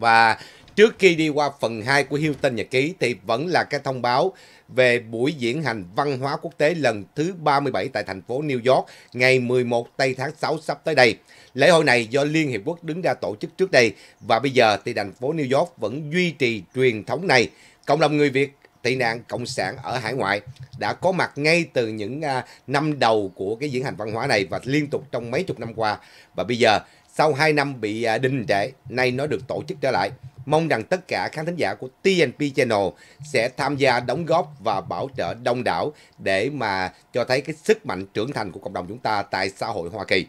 Và trước khi đi qua phần 2 của Hilton Nhật Ký thì vẫn là cái thông báo về buổi diễn hành văn hóa quốc tế lần thứ 37 tại thành phố New York ngày 11 tây tháng 6 sắp tới đây. Lễ hội này do Liên Hiệp Quốc đứng ra tổ chức trước đây và bây giờ thì thành phố New York vẫn duy trì truyền thống này. Cộng đồng người Việt tị nạn cộng sản ở hải ngoại đã có mặt ngay từ những à, năm đầu của cái diễn hành văn hóa này và liên tục trong mấy chục năm qua. Và bây giờ sau 2 năm bị à, đình trệ, nay nó được tổ chức trở lại. Mong rằng tất cả khán thính giả của TNP Channel sẽ tham gia đóng góp và bảo trợ đông đảo để mà cho thấy cái sức mạnh trưởng thành của cộng đồng chúng ta tại xã hội Hoa Kỳ.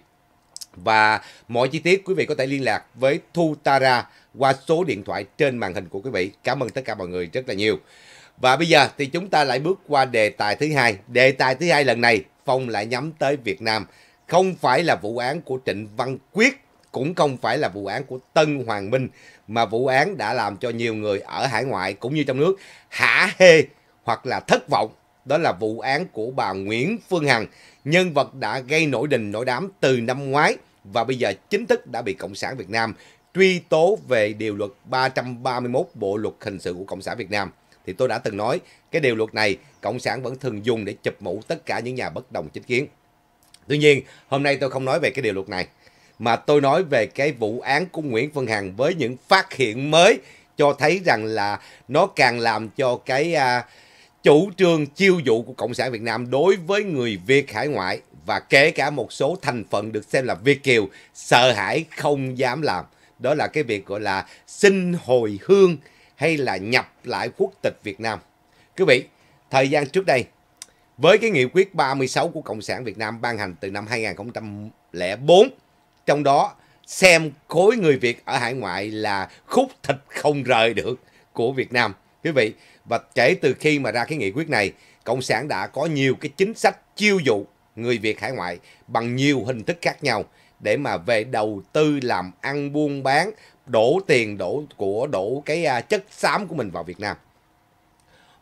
Và mọi chi tiết quý vị có thể liên lạc với Thu Tara qua số điện thoại trên màn hình của quý vị. Cảm ơn tất cả mọi người rất là nhiều. Và bây giờ thì chúng ta lại bước qua đề tài thứ hai. Đề tài thứ hai lần này Phong lại nhắm tới Việt Nam. Không phải là vụ án của Trịnh Văn Quyết cũng không phải là vụ án của Tân Hoàng Minh mà vụ án đã làm cho nhiều người ở hải ngoại cũng như trong nước hả hê hoặc là thất vọng. Đó là vụ án của bà Nguyễn Phương Hằng, nhân vật đã gây nổi đình nổi đám từ năm ngoái và bây giờ chính thức đã bị Cộng sản Việt Nam truy tố về điều luật 331 Bộ luật hình sự của Cộng sản Việt Nam. Thì tôi đã từng nói, cái điều luật này Cộng sản vẫn thường dùng để chụp mũ tất cả những nhà bất đồng chính kiến. Tuy nhiên, hôm nay tôi không nói về cái điều luật này mà tôi nói về cái vụ án của Nguyễn Phương Hằng với những phát hiện mới cho thấy rằng là nó càng làm cho cái à, chủ trương chiêu dụ của Cộng sản Việt Nam đối với người Việt hải ngoại và kể cả một số thành phần được xem là Việt Kiều sợ hãi không dám làm. Đó là cái việc gọi là xin hồi hương hay là nhập lại quốc tịch Việt Nam. Quý vị, thời gian trước đây, với cái nghị quyết 36 của Cộng sản Việt Nam ban hành từ năm 2004, trong đó xem khối người Việt ở hải ngoại là khúc thịt không rời được của Việt Nam. Quý vị, và kể từ khi mà ra cái nghị quyết này, Cộng sản đã có nhiều cái chính sách chiêu dụ người Việt hải ngoại bằng nhiều hình thức khác nhau để mà về đầu tư làm ăn buôn bán, đổ tiền đổ của đổ cái à, chất xám của mình vào Việt Nam.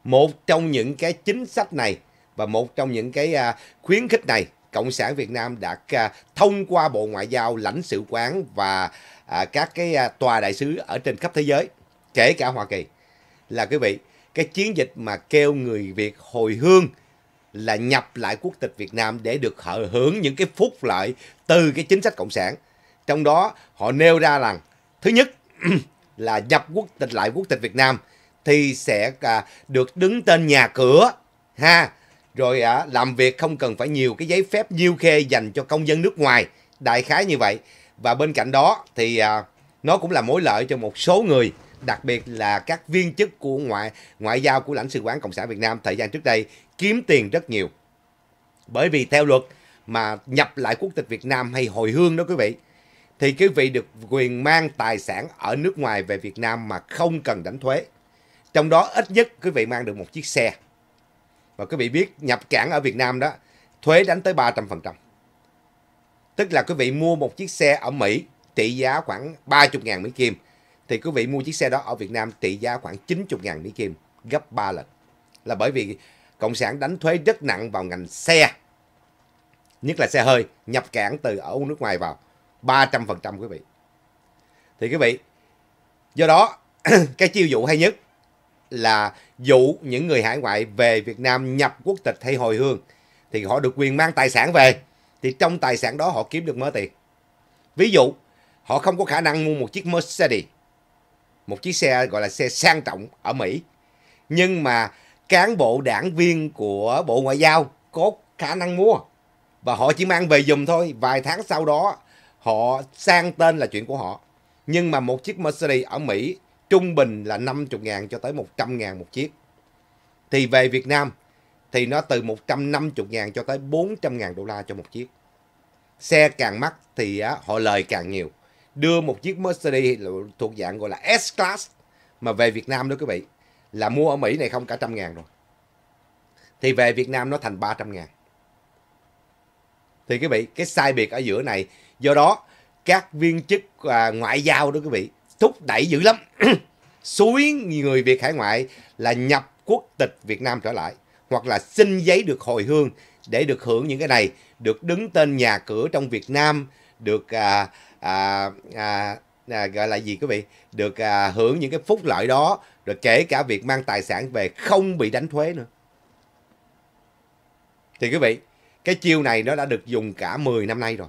Một trong những cái chính sách này và một trong những cái à, khuyến khích này Cộng sản Việt Nam đã à, thông qua Bộ Ngoại giao, lãnh sự quán và à, các cái à, tòa đại sứ ở trên khắp thế giới, kể cả Hoa Kỳ. Là quý vị, cái chiến dịch mà kêu người Việt hồi hương là nhập lại quốc tịch Việt Nam để được hưởng những cái phúc lợi từ cái chính sách cộng sản. Trong đó họ nêu ra rằng thứ nhất là nhập quốc tịch lại quốc tịch Việt Nam thì sẽ được đứng tên nhà cửa ha rồi à, làm việc không cần phải nhiều cái giấy phép nhiêu khê dành cho công dân nước ngoài đại khái như vậy và bên cạnh đó thì à, nó cũng là mối lợi cho một số người đặc biệt là các viên chức của ngoại ngoại giao của lãnh sự quán cộng sản Việt Nam thời gian trước đây kiếm tiền rất nhiều bởi vì theo luật mà nhập lại quốc tịch Việt Nam hay hồi hương đó quý vị thì quý vị được quyền mang tài sản ở nước ngoài về Việt Nam mà không cần đánh thuế trong đó ít nhất quý vị mang được một chiếc xe và quý vị biết nhập cảng ở Việt Nam đó, thuế đánh tới 300%. Tức là quý vị mua một chiếc xe ở Mỹ trị giá khoảng 30 ngàn Mỹ Kim. Thì quý vị mua chiếc xe đó ở Việt Nam trị giá khoảng 90 ngàn Mỹ Kim, gấp 3 lần. Là bởi vì Cộng sản đánh thuế rất nặng vào ngành xe. Nhất là xe hơi nhập cảng từ ở nước ngoài vào. 300% quý vị. Thì quý vị, do đó cái chiêu dụ hay nhất là dụ những người hải ngoại về Việt Nam nhập quốc tịch hay hồi hương thì họ được quyền mang tài sản về thì trong tài sản đó họ kiếm được mớ tiền. Ví dụ, họ không có khả năng mua một chiếc Mercedes, một chiếc xe gọi là xe sang trọng ở Mỹ. Nhưng mà cán bộ đảng viên của Bộ Ngoại giao có khả năng mua và họ chỉ mang về dùm thôi, vài tháng sau đó họ sang tên là chuyện của họ. Nhưng mà một chiếc Mercedes ở Mỹ trung bình là 50 ngàn cho tới 100 ngàn một chiếc. Thì về Việt Nam thì nó từ 150 ngàn cho tới 400 ngàn đô la cho một chiếc. Xe càng mắc thì họ lời càng nhiều. Đưa một chiếc Mercedes thuộc dạng gọi là S-Class mà về Việt Nam đó quý vị là mua ở Mỹ này không cả trăm ngàn rồi. Thì về Việt Nam nó thành 300 ngàn. Thì quý vị, cái sai biệt ở giữa này, do đó các viên chức à, ngoại giao đó quý vị thúc đẩy dữ lắm suối người Việt hải ngoại là nhập quốc tịch Việt Nam trở lại hoặc là xin giấy được hồi hương để được hưởng những cái này được đứng tên nhà cửa trong Việt Nam được à, à, à, à, gọi là gì quý vị được à, hưởng những cái phúc lợi đó rồi kể cả việc mang tài sản về không bị đánh thuế nữa thì quý vị cái chiêu này nó đã được dùng cả 10 năm nay rồi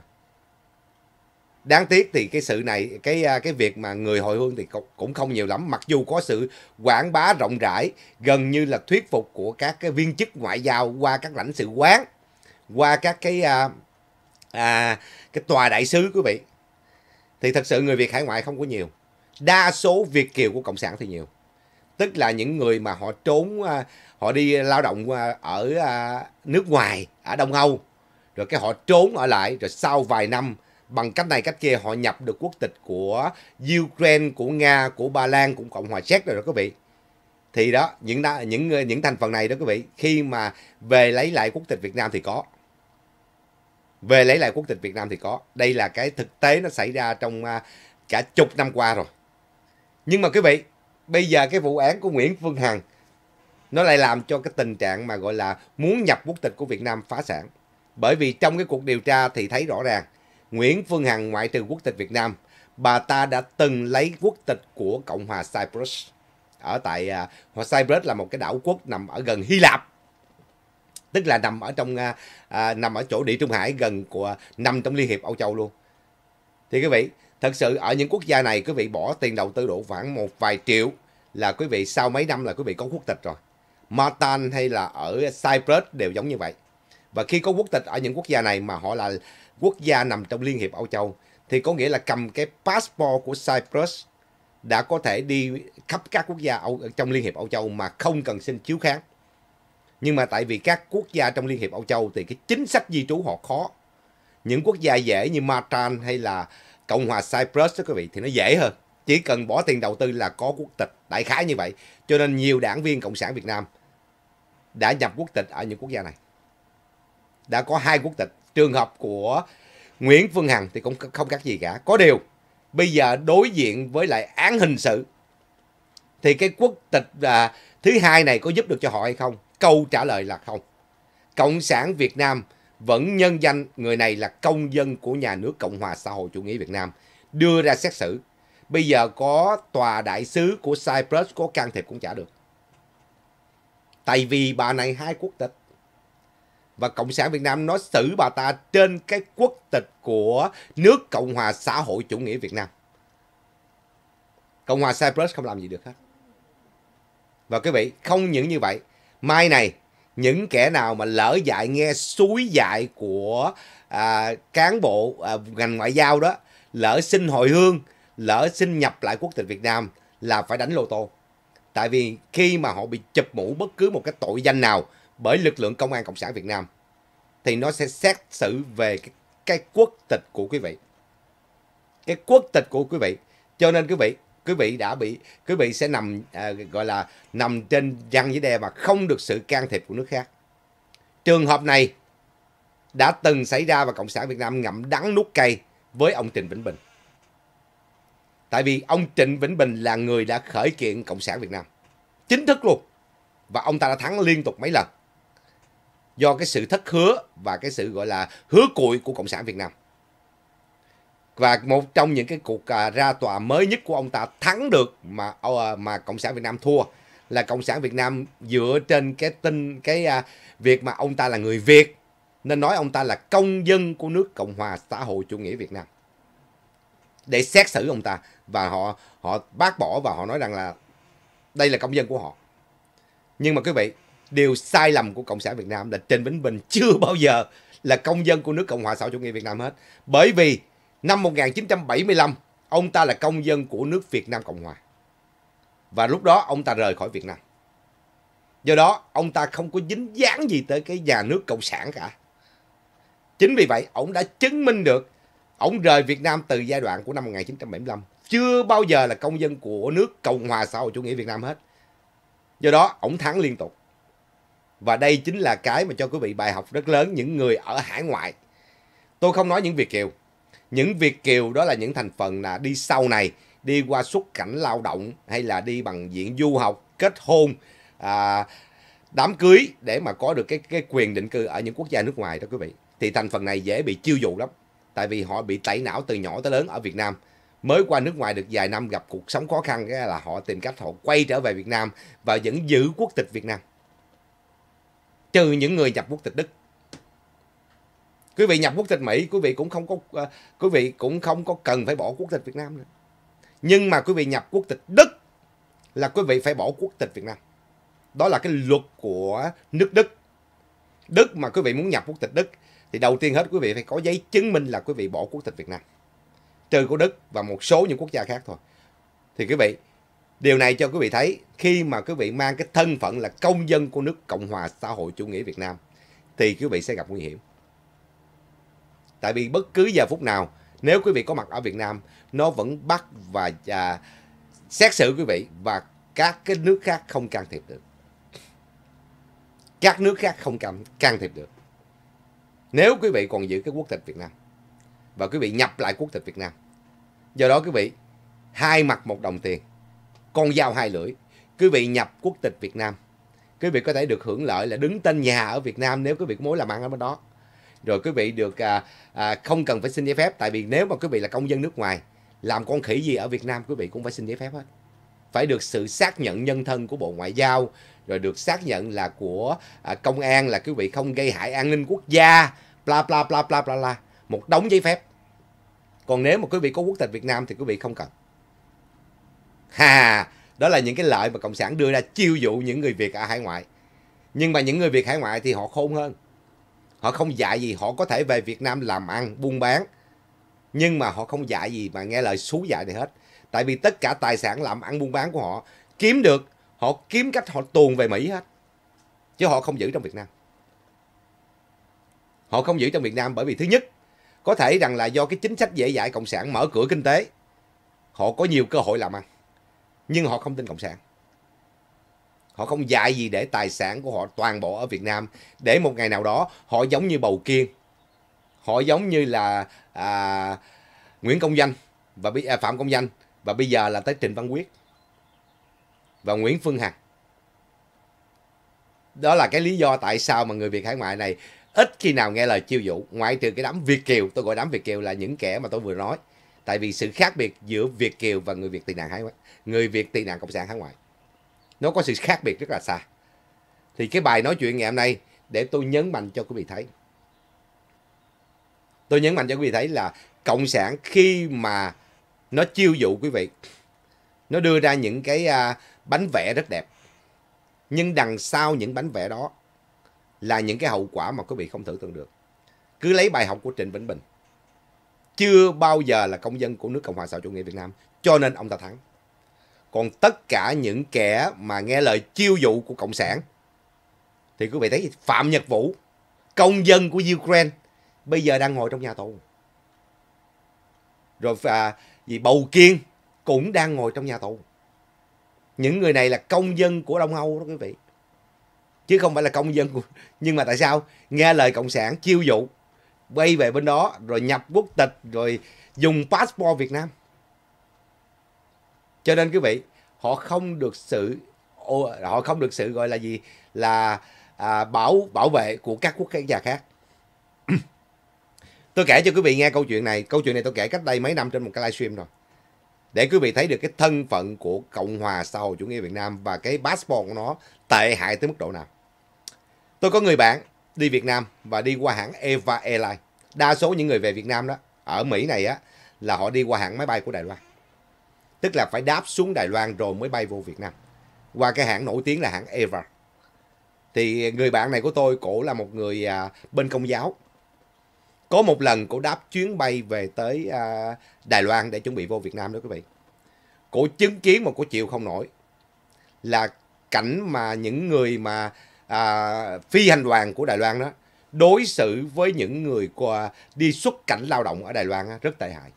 đáng tiếc thì cái sự này cái à, cái việc mà người hồi hương thì cũng không nhiều lắm mặc dù có sự quảng bá rộng rãi gần như là thuyết phục của các cái viên chức ngoại giao qua các lãnh sự quán qua các cái à, à, cái tòa đại sứ quý vị thì thật sự người việt hải ngoại không có nhiều đa số việt kiều của cộng sản thì nhiều tức là những người mà họ trốn à, họ đi lao động à, ở nước ngoài ở đông âu rồi cái họ trốn ở lại rồi sau vài năm bằng cách này cách kia họ nhập được quốc tịch của Ukraine, của Nga, của Ba Lan, của Cộng hòa Séc rồi đó quý vị. Thì đó, những những những thành phần này đó quý vị, khi mà về lấy lại quốc tịch Việt Nam thì có. Về lấy lại quốc tịch Việt Nam thì có. Đây là cái thực tế nó xảy ra trong à, cả chục năm qua rồi. Nhưng mà quý vị, bây giờ cái vụ án của Nguyễn Phương Hằng nó lại làm cho cái tình trạng mà gọi là muốn nhập quốc tịch của Việt Nam phá sản. Bởi vì trong cái cuộc điều tra thì thấy rõ ràng Nguyễn Phương Hằng ngoại trừ quốc tịch Việt Nam, bà ta đã từng lấy quốc tịch của Cộng hòa Cyprus. Ở tại uh, Cyprus là một cái đảo quốc nằm ở gần Hy Lạp. Tức là nằm ở trong uh, uh, nằm ở chỗ địa Trung Hải gần của nằm trong Liên hiệp Âu Châu luôn. Thì quý vị, thật sự ở những quốc gia này quý vị bỏ tiền đầu tư độ khoảng một vài triệu là quý vị sau mấy năm là quý vị có quốc tịch rồi. Matan hay là ở Cyprus đều giống như vậy. Và khi có quốc tịch ở những quốc gia này mà họ là quốc gia nằm trong Liên hiệp Âu Châu, thì có nghĩa là cầm cái passport của Cyprus đã có thể đi khắp các quốc gia Âu, trong Liên hiệp Âu Châu mà không cần xin chiếu kháng. Nhưng mà tại vì các quốc gia trong Liên hiệp Âu Châu thì cái chính sách di trú họ khó. Những quốc gia dễ như Matan hay là Cộng hòa Cyprus đó quý vị thì nó dễ hơn. Chỉ cần bỏ tiền đầu tư là có quốc tịch, đại khái như vậy. Cho nên nhiều đảng viên Cộng sản Việt Nam đã nhập quốc tịch ở những quốc gia này. Đã có hai quốc tịch trường hợp của Nguyễn Phương Hằng thì cũng không khác gì cả. Có điều, bây giờ đối diện với lại án hình sự thì cái quốc tịch à, thứ hai này có giúp được cho họ hay không? Câu trả lời là không. Cộng sản Việt Nam vẫn nhân danh người này là công dân của nhà nước Cộng hòa xã hội chủ nghĩa Việt Nam đưa ra xét xử. Bây giờ có tòa đại sứ của Cyprus có can thiệp cũng trả được. Tại vì bà này hai quốc tịch và Cộng sản Việt Nam nó xử bà ta trên cái quốc tịch của nước Cộng hòa xã hội chủ nghĩa Việt Nam. Cộng hòa Cyprus không làm gì được hết. Và quý vị, không những như vậy, mai này những kẻ nào mà lỡ dại nghe suối dại của à, cán bộ à, ngành ngoại giao đó, lỡ xin hồi hương, lỡ xin nhập lại quốc tịch Việt Nam là phải đánh lô tô. Tại vì khi mà họ bị chụp mũ bất cứ một cái tội danh nào bởi lực lượng công an Cộng sản Việt Nam thì nó sẽ xét xử về cái, cái quốc tịch của quý vị. Cái quốc tịch của quý vị. Cho nên quý vị quý vị đã bị quý vị sẽ nằm à, gọi là nằm trên răng với đe và không được sự can thiệp của nước khác. Trường hợp này đã từng xảy ra và Cộng sản Việt Nam ngậm đắng nuốt cay với ông Trịnh Vĩnh Bình. Tại vì ông Trịnh Vĩnh Bình là người đã khởi kiện Cộng sản Việt Nam. Chính thức luôn. Và ông ta đã thắng liên tục mấy lần do cái sự thất hứa và cái sự gọi là hứa cuội của cộng sản việt nam và một trong những cái cuộc à, ra tòa mới nhất của ông ta thắng được mà ờ, mà cộng sản việt nam thua là cộng sản việt nam dựa trên cái tin cái à, việc mà ông ta là người việt nên nói ông ta là công dân của nước cộng hòa xã hội chủ nghĩa việt nam để xét xử ông ta và họ họ bác bỏ và họ nói rằng là đây là công dân của họ nhưng mà quý vị điều sai lầm của cộng sản việt nam là trịnh vĩnh bình chưa bao giờ là công dân của nước cộng hòa xã hội chủ nghĩa việt nam hết bởi vì năm 1975 ông ta là công dân của nước việt nam cộng hòa và lúc đó ông ta rời khỏi việt nam do đó ông ta không có dính dáng gì tới cái nhà nước cộng sản cả chính vì vậy ông đã chứng minh được ông rời việt nam từ giai đoạn của năm 1975 chưa bao giờ là công dân của nước cộng hòa xã hội chủ nghĩa việt nam hết do đó ông thắng liên tục và đây chính là cái mà cho quý vị bài học rất lớn những người ở hải ngoại. Tôi không nói những Việt Kiều. Những Việt Kiều đó là những thành phần là đi sau này, đi qua xuất cảnh lao động hay là đi bằng diện du học, kết hôn, à, đám cưới để mà có được cái cái quyền định cư ở những quốc gia nước ngoài đó quý vị. Thì thành phần này dễ bị chiêu dụ lắm. Tại vì họ bị tẩy não từ nhỏ tới lớn ở Việt Nam mới qua nước ngoài được vài năm gặp cuộc sống khó khăn cái là họ tìm cách họ quay trở về Việt Nam và vẫn giữ quốc tịch Việt Nam trừ những người nhập quốc tịch Đức. Quý vị nhập quốc tịch Mỹ, quý vị cũng không có à, quý vị cũng không có cần phải bỏ quốc tịch Việt Nam nữa. Nhưng mà quý vị nhập quốc tịch Đức là quý vị phải bỏ quốc tịch Việt Nam. Đó là cái luật của nước Đức. Đức mà quý vị muốn nhập quốc tịch Đức thì đầu tiên hết quý vị phải có giấy chứng minh là quý vị bỏ quốc tịch Việt Nam. Trừ của Đức và một số những quốc gia khác thôi. Thì quý vị Điều này cho quý vị thấy khi mà quý vị mang cái thân phận là công dân của nước Cộng hòa xã hội chủ nghĩa Việt Nam thì quý vị sẽ gặp nguy hiểm. Tại vì bất cứ giờ phút nào nếu quý vị có mặt ở Việt Nam nó vẫn bắt và à, xét xử quý vị và các cái nước khác không can thiệp được. Các nước khác không can, can thiệp được. Nếu quý vị còn giữ cái quốc tịch Việt Nam và quý vị nhập lại quốc tịch Việt Nam. Do đó quý vị hai mặt một đồng tiền con dao hai lưỡi. Quý vị nhập quốc tịch Việt Nam, quý vị có thể được hưởng lợi là đứng tên nhà ở Việt Nam nếu quý vị có mối làm ăn ở bên đó. Rồi quý vị được à, à, không cần phải xin giấy phép tại vì nếu mà quý vị là công dân nước ngoài làm con khỉ gì ở Việt Nam quý vị cũng phải xin giấy phép hết. Phải được sự xác nhận nhân thân của Bộ Ngoại giao, rồi được xác nhận là của à, công an là quý vị không gây hại an ninh quốc gia, bla bla bla bla bla bla, một đống giấy phép. Còn nếu mà quý vị có quốc tịch Việt Nam thì quý vị không cần. Hà, đó là những cái lợi mà cộng sản đưa ra chiêu dụ những người Việt ở hải ngoại. Nhưng mà những người Việt hải ngoại thì họ khôn hơn. Họ không dạy gì, họ có thể về Việt Nam làm ăn, buôn bán. Nhưng mà họ không dạy gì mà nghe lời xú dạy này hết. Tại vì tất cả tài sản làm ăn buôn bán của họ kiếm được, họ kiếm cách họ tuồn về Mỹ hết. Chứ họ không giữ trong Việt Nam. Họ không giữ trong Việt Nam bởi vì thứ nhất, có thể rằng là do cái chính sách dễ dãi cộng sản mở cửa kinh tế, họ có nhiều cơ hội làm ăn nhưng họ không tin cộng sản họ không dạy gì để tài sản của họ toàn bộ ở việt nam để một ngày nào đó họ giống như bầu kiên họ giống như là à, nguyễn công danh và à, phạm công danh và bây giờ là tới trịnh văn quyết và nguyễn phương hằng đó là cái lý do tại sao mà người việt hải ngoại này ít khi nào nghe lời chiêu dụ ngoại trừ cái đám việt kiều tôi gọi đám việt kiều là những kẻ mà tôi vừa nói tại vì sự khác biệt giữa Việt kiều và người Việt tị nạn hải ngoại, người Việt tị nạn cộng sản hải ngoại. Nó có sự khác biệt rất là xa. Thì cái bài nói chuyện ngày hôm nay để tôi nhấn mạnh cho quý vị thấy. Tôi nhấn mạnh cho quý vị thấy là cộng sản khi mà nó chiêu dụ quý vị, nó đưa ra những cái à, bánh vẽ rất đẹp. Nhưng đằng sau những bánh vẽ đó là những cái hậu quả mà quý vị không tưởng tượng được. Cứ lấy bài học của Trịnh Vĩnh Bình chưa bao giờ là công dân của nước Cộng hòa xã hội chủ nghĩa Việt Nam, cho nên ông ta thắng. Còn tất cả những kẻ mà nghe lời chiêu dụ của Cộng sản, thì quý vị thấy Phạm Nhật Vũ, công dân của Ukraine, bây giờ đang ngồi trong nhà tù. Rồi à, vì Bầu Kiên cũng đang ngồi trong nhà tù. Những người này là công dân của Đông Âu đó quý vị. Chứ không phải là công dân của... Nhưng mà tại sao? Nghe lời Cộng sản chiêu dụ bay về bên đó rồi nhập quốc tịch rồi dùng passport Việt Nam. Cho nên quý vị, họ không được sự họ không được sự gọi là gì là à, bảo bảo vệ của các quốc gia khác. tôi kể cho quý vị nghe câu chuyện này, câu chuyện này tôi kể cách đây mấy năm trên một cái livestream rồi. Để quý vị thấy được cái thân phận của Cộng hòa xã hội chủ nghĩa Việt Nam và cái passport của nó tệ hại tới mức độ nào. Tôi có người bạn đi Việt Nam và đi qua hãng Eva Airlines đa số những người về Việt Nam đó ở Mỹ này á là họ đi qua hãng máy bay của Đài Loan tức là phải đáp xuống Đài Loan rồi mới bay vô Việt Nam qua cái hãng nổi tiếng là hãng Eva thì người bạn này của tôi cổ là một người à, bên công giáo có một lần cổ đáp chuyến bay về tới à, Đài Loan để chuẩn bị vô Việt Nam đó quý vị cổ chứng kiến mà cổ chịu không nổi là cảnh mà những người mà à, phi hành đoàn của Đài Loan đó đối xử với những người qua đi xuất cảnh lao động ở Đài Loan rất tệ hại.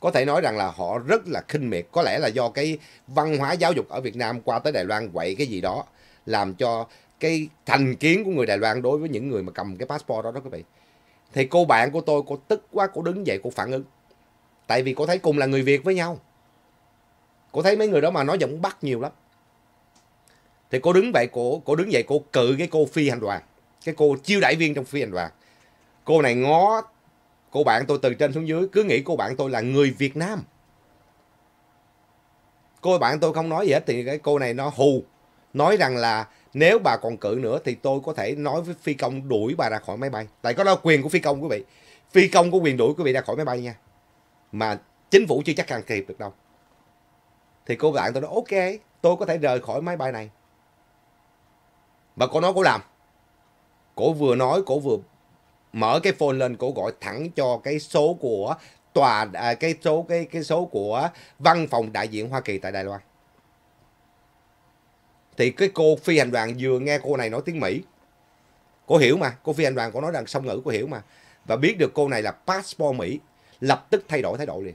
Có thể nói rằng là họ rất là khinh miệt, có lẽ là do cái văn hóa giáo dục ở Việt Nam qua tới Đài Loan quậy cái gì đó làm cho cái thành kiến của người Đài Loan đối với những người mà cầm cái passport đó đó quý vị. Thì cô bạn của tôi, cô tức quá, cô đứng dậy, cô phản ứng. Tại vì cô thấy cùng là người Việt với nhau. Cô thấy mấy người đó mà nói giọng bắt nhiều lắm. Thì cô đứng vậy, cô, cô đứng dậy, cô cự cái cô phi hành đoàn cái cô chiêu đại viên trong phi hành đoàn, cô này ngó cô bạn tôi từ trên xuống dưới cứ nghĩ cô bạn tôi là người Việt Nam cô bạn tôi không nói gì hết thì cái cô này nó hù nói rằng là nếu bà còn cự nữa thì tôi có thể nói với phi công đuổi bà ra khỏi máy bay tại có đó quyền của phi công quý vị phi công có quyền đuổi quý vị ra khỏi máy bay nha mà chính phủ chưa chắc càng kịp được đâu thì cô bạn tôi nói ok tôi có thể rời khỏi máy bay này và cô nói cô làm cổ vừa nói cổ vừa mở cái phone lên cổ gọi thẳng cho cái số của tòa à, cái số cái cái số của văn phòng đại diện Hoa Kỳ tại Đài Loan. Thì cái cô phi hành đoàn vừa nghe cô này nói tiếng Mỹ. Cô hiểu mà, cô phi hành đoàn cô nói rằng song ngữ cô hiểu mà. Và biết được cô này là passport Mỹ, lập tức thay đổi thái độ liền.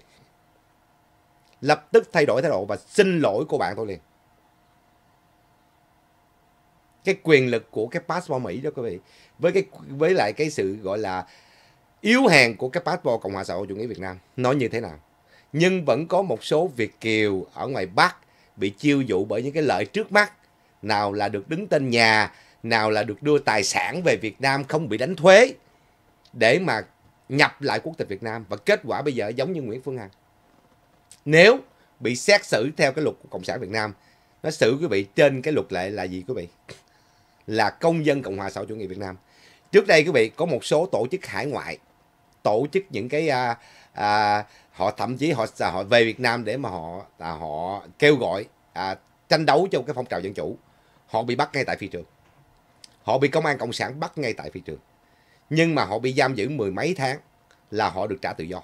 Lập tức thay đổi thái độ và xin lỗi cô bạn tôi liền cái quyền lực của cái passport Mỹ đó quý vị với cái với lại cái sự gọi là yếu hèn của cái passport Cộng hòa xã hội chủ nghĩa Việt Nam nó như thế nào nhưng vẫn có một số Việt kiều ở ngoài Bắc bị chiêu dụ bởi những cái lợi trước mắt nào là được đứng tên nhà nào là được đưa tài sản về Việt Nam không bị đánh thuế để mà nhập lại quốc tịch Việt Nam và kết quả bây giờ giống như Nguyễn Phương Hằng nếu bị xét xử theo cái luật của Cộng sản Việt Nam nó xử quý vị trên cái luật lệ là gì quý vị là công dân Cộng hòa xã hội chủ nghĩa Việt Nam. Trước đây quý vị có một số tổ chức hải ngoại tổ chức những cái à, à, họ thậm chí họ họ về Việt Nam để mà họ à, họ kêu gọi à, tranh đấu cho cái phong trào dân chủ họ bị bắt ngay tại phi trường họ bị công an cộng sản bắt ngay tại phi trường nhưng mà họ bị giam giữ mười mấy tháng là họ được trả tự do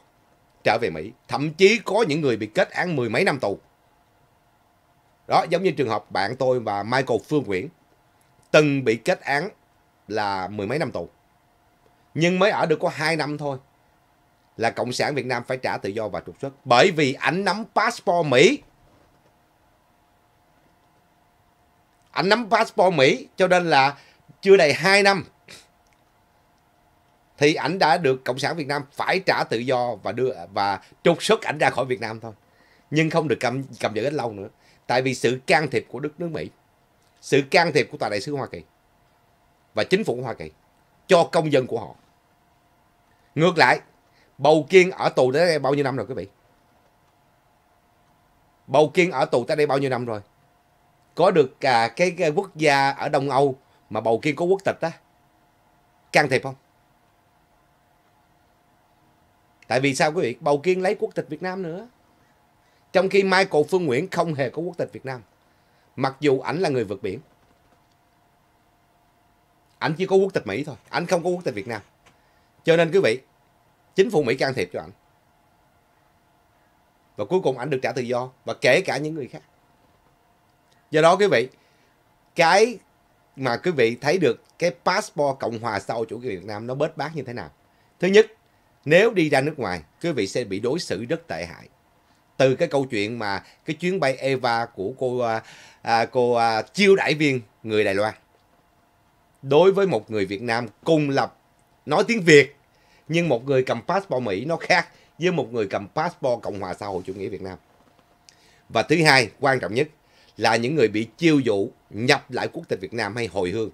trở về Mỹ thậm chí có những người bị kết án mười mấy năm tù đó giống như trường hợp bạn tôi và Michael Phương Nguyễn từng bị kết án là mười mấy năm tù. Nhưng mới ở được có hai năm thôi là Cộng sản Việt Nam phải trả tự do và trục xuất. Bởi vì ảnh nắm passport Mỹ. Ảnh nắm passport Mỹ cho nên là chưa đầy hai năm thì ảnh đã được cộng sản Việt Nam phải trả tự do và đưa và trục xuất ảnh ra khỏi Việt Nam thôi nhưng không được cầm cầm giữ ít lâu nữa tại vì sự can thiệp của đất nước Mỹ sự can thiệp của tòa đại sứ Hoa Kỳ và chính phủ Hoa Kỳ cho công dân của họ. Ngược lại, Bầu Kiên ở tù tới đây bao nhiêu năm rồi quý vị? Bầu Kiên ở tù tới đây bao nhiêu năm rồi? Có được à, cái, cái quốc gia ở Đông Âu mà Bầu Kiên có quốc tịch đó can thiệp không? Tại vì sao quý vị? Bầu Kiên lấy quốc tịch Việt Nam nữa. Trong khi Michael Phương Nguyễn không hề có quốc tịch Việt Nam. Mặc dù ảnh là người vượt biển. Ảnh chỉ có quốc tịch Mỹ thôi. Ảnh không có quốc tịch Việt Nam. Cho nên quý vị, chính phủ Mỹ can thiệp cho ảnh. Và cuối cùng ảnh được trả tự do. Và kể cả những người khác. Do đó quý vị, cái mà quý vị thấy được cái passport Cộng hòa sau chủ nghĩa Việt Nam nó bớt bát như thế nào. Thứ nhất, nếu đi ra nước ngoài, quý vị sẽ bị đối xử rất tệ hại từ cái câu chuyện mà cái chuyến bay Eva của cô à, à, cô à, chiêu đãi viên người Đài Loan. Đối với một người Việt Nam cùng lập nói tiếng Việt nhưng một người cầm passport Mỹ nó khác với một người cầm passport Cộng hòa xã hội chủ nghĩa Việt Nam. Và thứ hai, quan trọng nhất là những người bị chiêu dụ nhập lại quốc tịch Việt Nam hay hồi hương.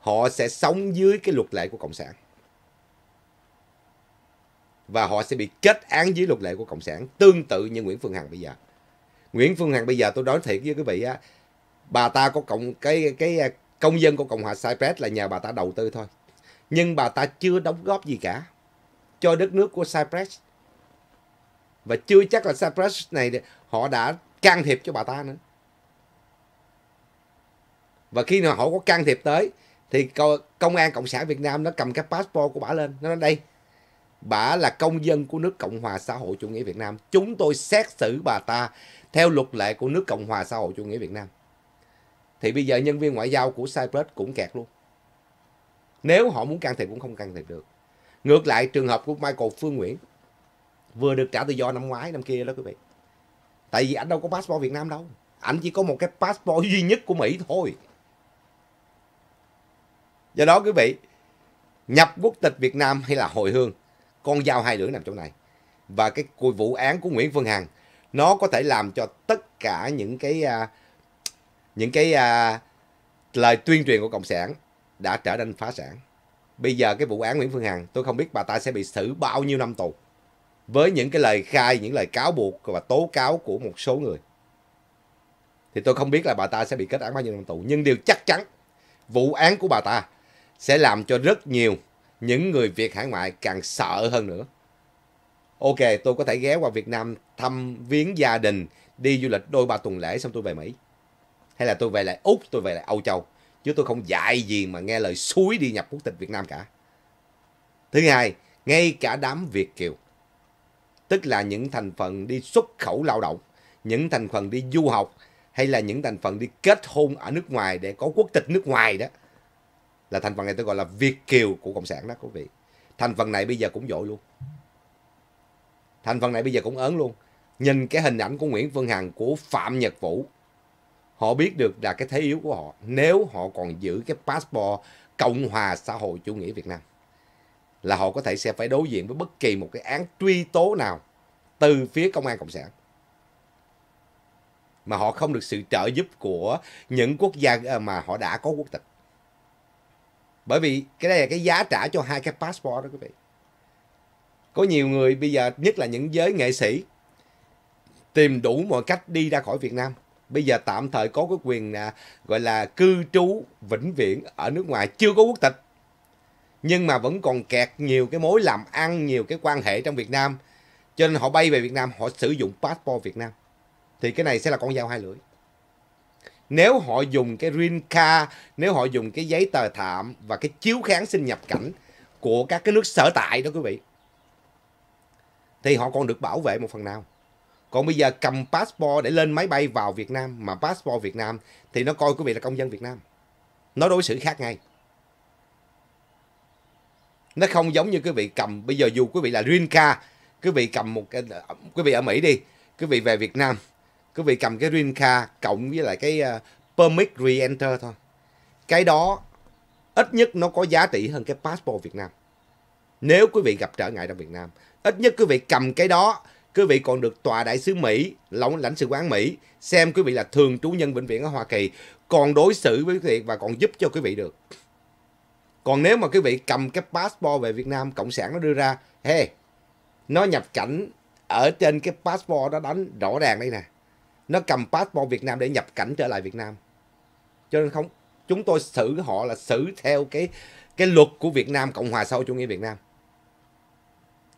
Họ sẽ sống dưới cái luật lệ của Cộng sản và họ sẽ bị kết án dưới luật lệ của cộng sản tương tự như Nguyễn Phương Hằng bây giờ. Nguyễn Phương Hằng bây giờ tôi nói thiệt với quý vị á, bà ta có cộng cái cái à, công dân của Cộng hòa Cyprus là nhà bà ta đầu tư thôi. Nhưng bà ta chưa đóng góp gì cả cho đất nước của Cyprus. Và chưa chắc là Cyprus này họ đã can thiệp cho bà ta nữa. Và khi nào họ có can thiệp tới thì công an Cộng sản Việt Nam nó cầm cái passport của bà lên. Nó nói đây, Bà là công dân của nước Cộng hòa xã hội chủ nghĩa Việt Nam. Chúng tôi xét xử bà ta theo luật lệ của nước Cộng hòa xã hội chủ nghĩa Việt Nam. Thì bây giờ nhân viên ngoại giao của Cyprus cũng kẹt luôn. Nếu họ muốn can thiệp cũng không can thiệp được. Ngược lại trường hợp của Michael Phương Nguyễn vừa được trả tự do năm ngoái, năm kia đó quý vị. Tại vì anh đâu có passport Việt Nam đâu. Anh chỉ có một cái passport duy nhất của Mỹ thôi. Do đó quý vị, nhập quốc tịch Việt Nam hay là hồi hương con dao hai lưỡi nằm chỗ này và cái vụ án của Nguyễn Phương Hằng nó có thể làm cho tất cả những cái à, những cái à, lời tuyên truyền của cộng sản đã trở nên phá sản bây giờ cái vụ án Nguyễn Phương Hằng tôi không biết bà ta sẽ bị xử bao nhiêu năm tù với những cái lời khai những lời cáo buộc và tố cáo của một số người thì tôi không biết là bà ta sẽ bị kết án bao nhiêu năm tù nhưng điều chắc chắn vụ án của bà ta sẽ làm cho rất nhiều những người Việt hải ngoại càng sợ hơn nữa. Ok, tôi có thể ghé qua Việt Nam thăm viếng gia đình, đi du lịch đôi ba tuần lễ xong tôi về Mỹ. Hay là tôi về lại Úc, tôi về lại Âu Châu. Chứ tôi không dạy gì mà nghe lời suối đi nhập quốc tịch Việt Nam cả. Thứ hai, ngay cả đám Việt Kiều. Tức là những thành phần đi xuất khẩu lao động, những thành phần đi du học, hay là những thành phần đi kết hôn ở nước ngoài để có quốc tịch nước ngoài đó là thành phần này tôi gọi là Việt Kiều của Cộng sản đó quý vị. Thành phần này bây giờ cũng dội luôn. Thành phần này bây giờ cũng ớn luôn. Nhìn cái hình ảnh của Nguyễn Phương Hằng của Phạm Nhật Vũ. Họ biết được là cái thế yếu của họ nếu họ còn giữ cái passport Cộng hòa xã hội chủ nghĩa Việt Nam. Là họ có thể sẽ phải đối diện với bất kỳ một cái án truy tố nào từ phía công an Cộng sản mà họ không được sự trợ giúp của những quốc gia à, mà họ đã có quốc tịch bởi vì cái đây là cái giá trả cho hai cái passport đó quý vị có nhiều người bây giờ nhất là những giới nghệ sĩ tìm đủ mọi cách đi ra khỏi Việt Nam bây giờ tạm thời có cái quyền à, gọi là cư trú vĩnh viễn ở nước ngoài chưa có quốc tịch nhưng mà vẫn còn kẹt nhiều cái mối làm ăn nhiều cái quan hệ trong Việt Nam cho nên họ bay về Việt Nam họ sử dụng passport Việt Nam thì cái này sẽ là con dao hai lưỡi nếu họ dùng cái green card nếu họ dùng cái giấy tờ tạm và cái chiếu kháng xin nhập cảnh của các cái nước sở tại đó quý vị thì họ còn được bảo vệ một phần nào còn bây giờ cầm passport để lên máy bay vào Việt Nam mà passport Việt Nam thì nó coi quý vị là công dân Việt Nam nó đối xử khác ngay nó không giống như quý vị cầm bây giờ dù quý vị là green card quý vị cầm một cái quý vị ở Mỹ đi quý vị về Việt Nam quý vị cầm cái green card cộng với lại cái uh, permit re-enter thôi cái đó ít nhất nó có giá trị hơn cái passport Việt Nam nếu quý vị gặp trở ngại trong Việt Nam ít nhất quý vị cầm cái đó quý vị còn được tòa đại sứ Mỹ lãnh lãnh sự quán Mỹ xem quý vị là thường trú nhân bệnh viện ở Hoa Kỳ còn đối xử với quý vị và còn giúp cho quý vị được còn nếu mà quý vị cầm cái passport về Việt Nam cộng sản nó đưa ra hey nó nhập cảnh ở trên cái passport đó đánh rõ ràng đây nè nó cầm passport Việt Nam để nhập cảnh trở lại Việt Nam cho nên không chúng tôi xử họ là xử theo cái cái luật của Việt Nam Cộng hòa xã hội chủ nghĩa Việt Nam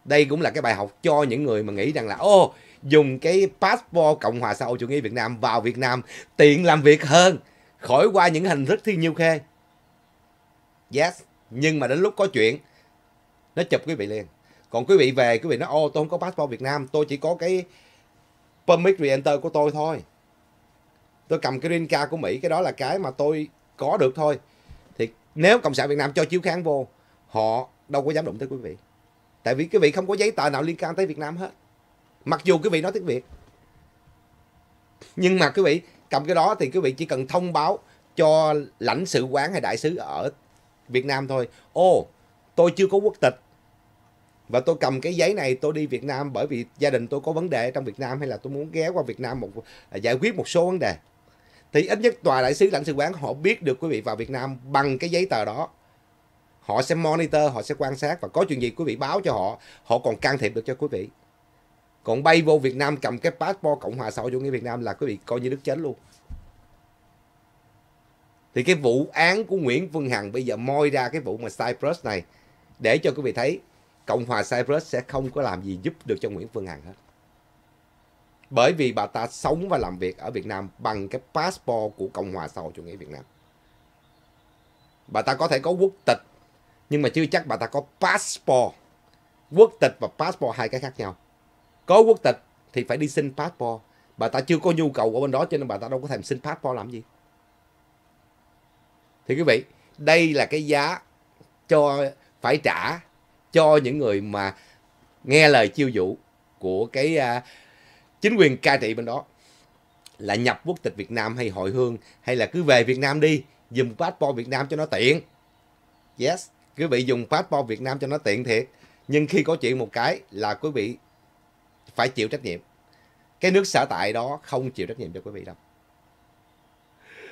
đây cũng là cái bài học cho những người mà nghĩ rằng là ô dùng cái passport Cộng hòa xã hội chủ nghĩa Việt Nam vào Việt Nam tiện làm việc hơn khỏi qua những hình thức thiên nhiêu khê yes nhưng mà đến lúc có chuyện nó chụp quý vị liền còn quý vị về quý vị nói ô tôi không có passport Việt Nam tôi chỉ có cái permit reenter của tôi thôi tôi cầm green card của mỹ cái đó là cái mà tôi có được thôi thì nếu cộng sản việt nam cho chiếu kháng vô họ đâu có dám động tới quý vị tại vì quý vị không có giấy tờ nào liên quan tới việt nam hết mặc dù quý vị nói tiếng việt nhưng mà quý vị cầm cái đó thì quý vị chỉ cần thông báo cho lãnh sự quán hay đại sứ ở Việt Nam thôi. Ô, tôi chưa có quốc tịch và tôi cầm cái giấy này tôi đi Việt Nam bởi vì gia đình tôi có vấn đề trong Việt Nam hay là tôi muốn ghé qua Việt Nam một à, giải quyết một số vấn đề thì ít nhất tòa đại sứ lãnh sự quán họ biết được quý vị vào Việt Nam bằng cái giấy tờ đó họ sẽ monitor họ sẽ quan sát và có chuyện gì quý vị báo cho họ họ còn can thiệp được cho quý vị còn bay vô Việt Nam cầm cái passport Cộng hòa xã hội chủ nghĩa Việt Nam là quý vị coi như đứt chết luôn thì cái vụ án của Nguyễn Phương Hằng bây giờ moi ra cái vụ mà Cyprus này để cho quý vị thấy Cộng hòa Cyprus sẽ không có làm gì giúp được cho Nguyễn Phương Hằng hết. Bởi vì bà ta sống và làm việc ở Việt Nam bằng cái passport của Cộng hòa xã hội chủ nghĩa Việt Nam. Bà ta có thể có quốc tịch, nhưng mà chưa chắc bà ta có passport. Quốc tịch và passport hai cái khác nhau. Có quốc tịch thì phải đi xin passport. Bà ta chưa có nhu cầu ở bên đó cho nên bà ta đâu có thèm xin passport làm gì. Thì quý vị, đây là cái giá cho phải trả cho những người mà nghe lời chiêu dụ của cái à, chính quyền cai trị bên đó là nhập quốc tịch Việt Nam hay hội hương hay là cứ về Việt Nam đi dùng passport Việt Nam cho nó tiện yes quý vị dùng passport Việt Nam cho nó tiện thiệt nhưng khi có chuyện một cái là quý vị phải chịu trách nhiệm cái nước sở tại đó không chịu trách nhiệm cho quý vị đâu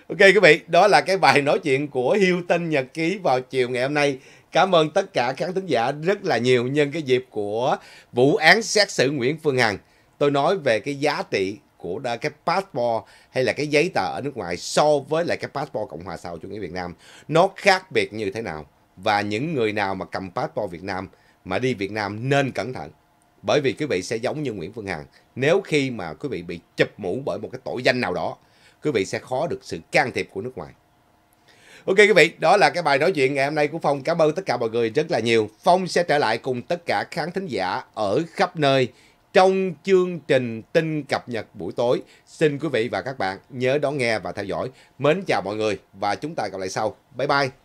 ok quý vị đó là cái bài nói chuyện của Hilton nhật ký vào chiều ngày hôm nay cảm ơn tất cả khán thính giả rất là nhiều nhân cái dịp của vụ án xét xử Nguyễn Phương Hằng tôi nói về cái giá trị của cái passport hay là cái giấy tờ ở nước ngoài so với lại cái passport Cộng hòa xã hội chủ nghĩa Việt Nam nó khác biệt như thế nào và những người nào mà cầm passport Việt Nam mà đi Việt Nam nên cẩn thận bởi vì quý vị sẽ giống như Nguyễn Phương Hằng nếu khi mà quý vị bị chụp mũ bởi một cái tội danh nào đó quý vị sẽ khó được sự can thiệp của nước ngoài. Ok quý vị, đó là cái bài nói chuyện ngày hôm nay của Phong. Cảm ơn tất cả mọi người rất là nhiều. Phong sẽ trở lại cùng tất cả khán thính giả ở khắp nơi trong chương trình tin cập nhật buổi tối. Xin quý vị và các bạn nhớ đón nghe và theo dõi. Mến chào mọi người và chúng ta gặp lại sau. Bye bye.